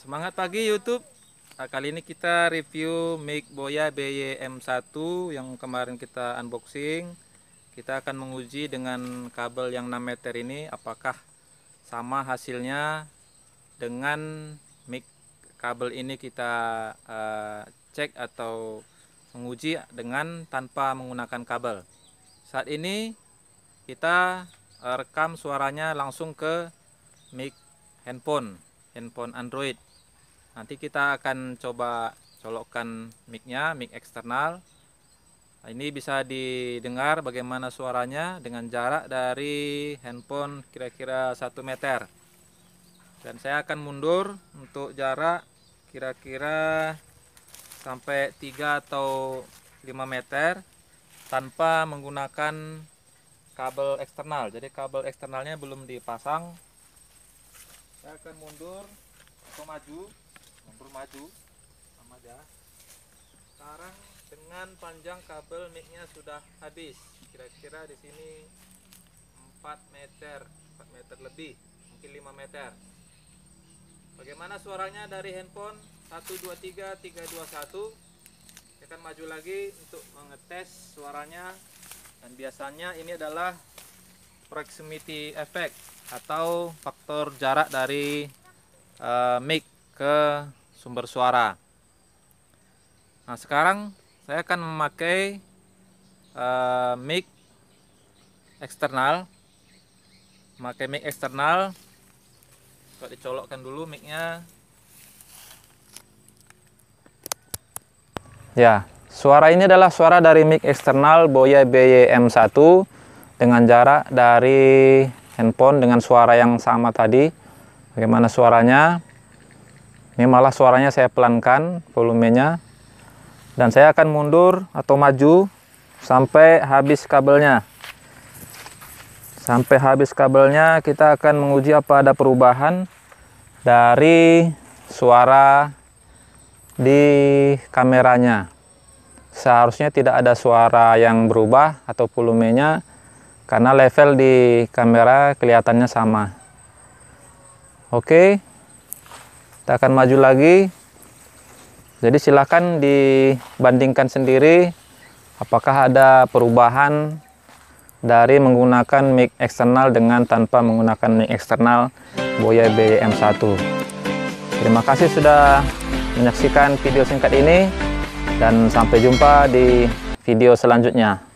Semangat pagi YouTube. Nah, kali ini kita review mic Boya BYM1 yang kemarin kita unboxing. Kita akan menguji dengan kabel yang 6 meter ini apakah sama hasilnya dengan mic kabel ini kita uh, cek atau menguji dengan tanpa menggunakan kabel. Saat ini kita rekam suaranya langsung ke mic handphone, handphone Android nanti kita akan coba colokkan micnya mic eksternal nah, ini bisa didengar bagaimana suaranya dengan jarak dari handphone kira-kira 1 meter dan saya akan mundur untuk jarak kira-kira sampai 3 atau 5 meter tanpa menggunakan kabel eksternal jadi kabel eksternalnya belum dipasang saya akan mundur atau maju campur maju sama aja. sekarang dengan panjang kabel micnya sudah habis kira-kira di sini 4 meter 4 meter lebih mungkin 5 meter bagaimana suaranya dari handphone 123 321 kita akan maju lagi untuk mengetes suaranya dan biasanya ini adalah proximity effect atau faktor jarak dari uh, mic ke sumber suara. Nah, sekarang saya akan memakai uh, mic eksternal. Memakai mic eksternal. Coba dicolokkan dulu micnya. Ya, suara ini adalah suara dari mic eksternal Boya BYM1 dengan jarak dari handphone dengan suara yang sama tadi. Bagaimana suaranya? ini malah suaranya saya pelankan volumenya dan saya akan mundur atau maju sampai habis kabelnya sampai habis kabelnya kita akan menguji apa ada perubahan dari suara di kameranya seharusnya tidak ada suara yang berubah atau volumenya karena level di kamera kelihatannya sama oke kita akan maju lagi jadi silahkan dibandingkan sendiri apakah ada perubahan dari menggunakan mic eksternal dengan tanpa menggunakan mic eksternal Boya BM1 terima kasih sudah menyaksikan video singkat ini dan sampai jumpa di video selanjutnya